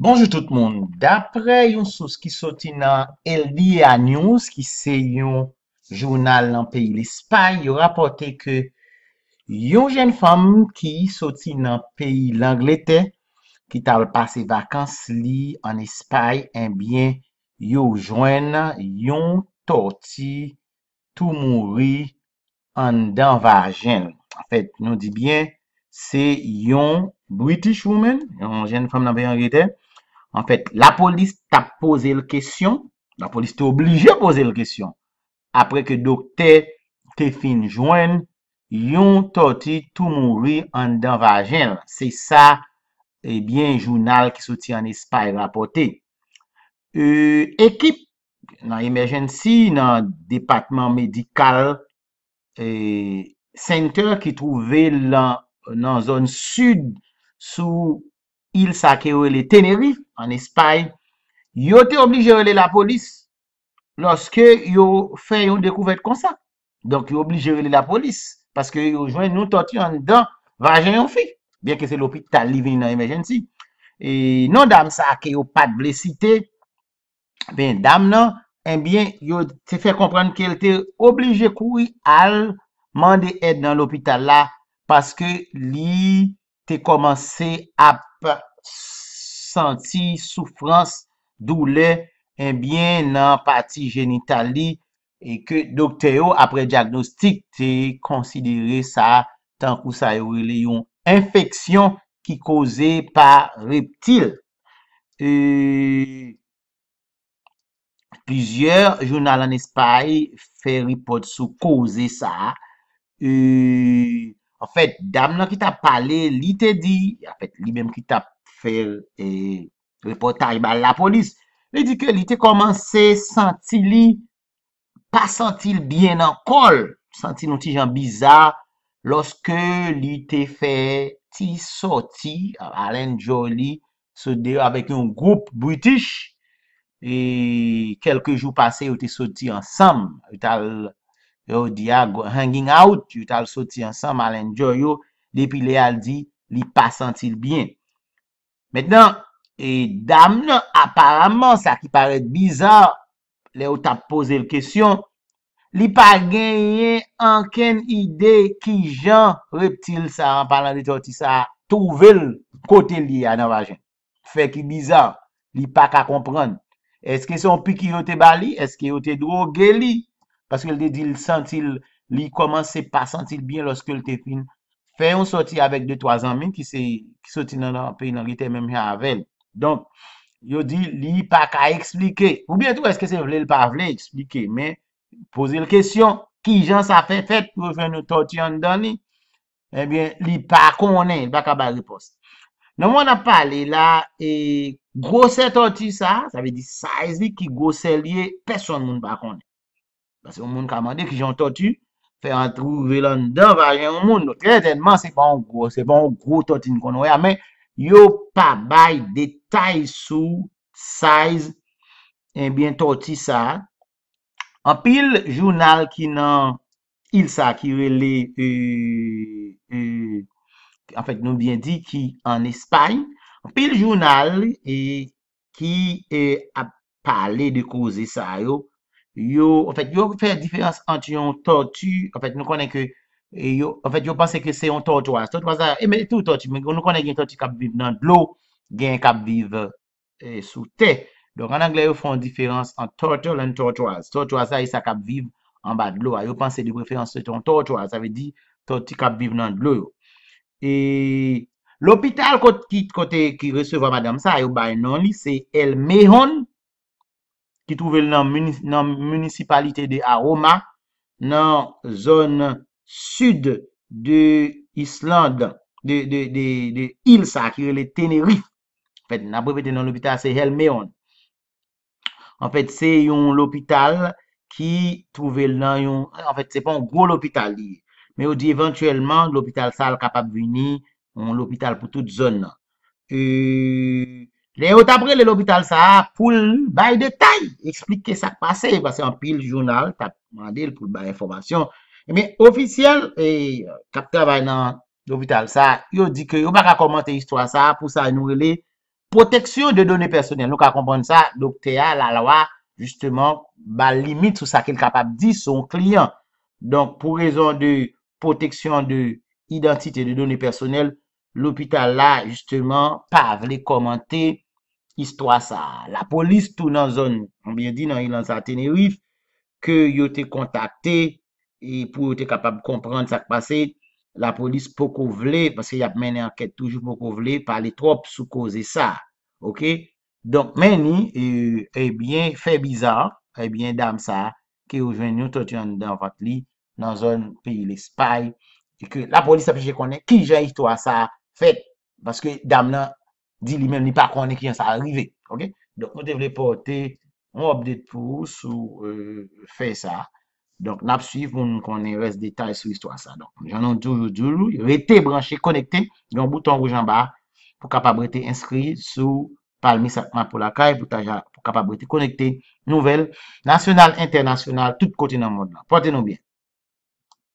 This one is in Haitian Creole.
Bonjou tout moun. Dapre yon souz ki soti nan LDA News ki se yon jounal nan peyi l'Espany, yon rapote ke yon jen fom ki soti nan peyi l'Angleterre ki tal pase vakans li an Espany, enbyen yon jwen nan yon torti tou mouri an danvar jen. En fèt, la polis ta pose l kèsyon. La polis te oblige pose l kèsyon. Apre ke dokte, te fin jwen, yon toti tou mouri an dan vajen. Se sa, ebyen, eh jounal ki soti an espay rapote. Euh, Ekip nan emergency, nan depatman medikal, e eh, center ki touve nan zon sud sou... il sa ke ou e le Tenerife, an espaye, yo te oblige ou e le la polis, loske yo fe yon dekouvet kon sa, donk yo oblige ou e le la polis, paske yo jwen nou toti an dan, vajen yon fi, bien ke se l'hôpital li vin nan emergency, e non dam sa ke yo pat blesite, ben dam nan, en bien yo te fe kompran ki el te oblige koui al mande ed nan l'hôpital la, paske li te komanse ap santi soufrans doule en eh bien nan pati genitali e ke dokte yo apre diagnostik te konsidere sa tankou sa yor le yon infeksyon ki koze pa reptil e pizyeur jounal an espaye feripot sou koze sa e En fèt, dam nan ki ta pale, li te di, en fèt, li menm ki ta fè, e, repotayman la polis, li di ke li te komanse, santi li, pa santi li byen an kol, santi nou ti jan bizar, lòske li te fè, ti soti, Alen Joli se dey avèk yon goup British, e kelke jou pase, yon te soti ansam, yon ta lè, Yo diya ah, hanging out, yu tal soti ansam alen joyo, depi le al di, li pa sentil bien. Metnan, e dam nan, aparamman sa ki paret bizar, le yo tap pose l kesyon, li pa genyen anken ide ki jan reptil sa, anpanlan de toti sa, touvel kote li an avajen. Fek ki bizar, li pa ka kompran. Eske son pi ki yo te bali, eske yo te droge li, Paske l de di l sentil, li koman se pa sentil bien loske l te fin. Fè yon soti avèk 2-3 anmen ki se soti nan an peyi nan gite mèm ya avèl. Don, yo di li pa ka eksplike. Ou bientou eske se vle l pa vle eksplike. Men, pose l kesyon, ki jan sa fè fèt pou fè nou torti an dan li? Ebyen, eh li pa konen, baka baze pos. Non moun ap pale la, e gose torti sa, sa ve di sa ezi ki gose li e, peson moun pa konen. se ou moun kamande ki jan toti fe an trouvelan dan vajen ou moun nou se bon gro totin kon wè yo pa bay detay sou saiz enbyen eh toti sa an pil jounal ki nan il sa ki wè lè en fèt nou byen di ki an espay an pil jounal ki euh, a pale de kouze sa yo Yo, en fèk, yo fèk diferans an ti yon tortu, en fèk, nou konen ke, en fèk, yo panse ke se yon tortu as, tortu as a, e men tout tortu, men nou konen gen tortu kap viv nan blou, gen kap viv sou te. Don, an Anglè yo fèk diferans an tortu, lan tortu as, tortu as a, e sa kap viv an bat blou, a, yo panse di preferans se ton tortu as, avè di, tortu kap viv nan blou yo. E, l'opital kote ki reseva madame sa, yo bay nan li, se El Miron. ki trouvel nan munisipalite de Aroma, nan zon sud de Islande, de Ilsa, ki rele Tenerife. Fèd, nan pou fète nan l'hôpital se Helmeyon. An fèt, se yon l'hôpital ki trouvel nan yon... An fèt, se pa yon gwo l'hôpital li. Me ou di, evantuellement, l'hôpital sa l'kapabini, yon l'hôpital pou tout zon nan. E... Euh, Lè yo tabre lè l'hôpital sa, pou l'bay detay, explike kè sa k'pase, yon pas se an pil jounal, ta pwande lè pou l'bay informasyon. E Mè ofisyel, e, kapte avay nan l'hôpital sa, yo di kè yo baka komante istwa sa pou sa nou lè proteksyon de donè personel. Nou ka komante sa, dokte ya la lawa, justement, ba limit sou sa kel kapap di son kliyan. histwa sa. La polis tou nan zon, anbyen di nan ilan sa Tenerife, ke yo te kontakte, e pou yo te kapab komprende sak pase, la polis pokou vle, paske yap meni anket toujou pokou vle, pa le trop sou koze sa. Ok? Donk meni, e, e bien, fe bizan, e bien dam sa, ke yo jwen nou tot yon dan vat li, nan zon pi li spy, e ke la polis api jekonnen ki jen histwa sa fet, paske dam nan dit lui-même n'est pas qu'on est qui ça arrivé OK donc on devons porter un update pour vous euh, faire ça donc n'a suivre pour nous connait reste détails sur histoire ça donc j'en ai toujours toujours rete branché connecté le bouton rouge en bas pour capable être inscrit sur Palmi Sakma pour la caille pour capable être connecté nouvelle nationale internationale tout côté dans le monde portez-nous bien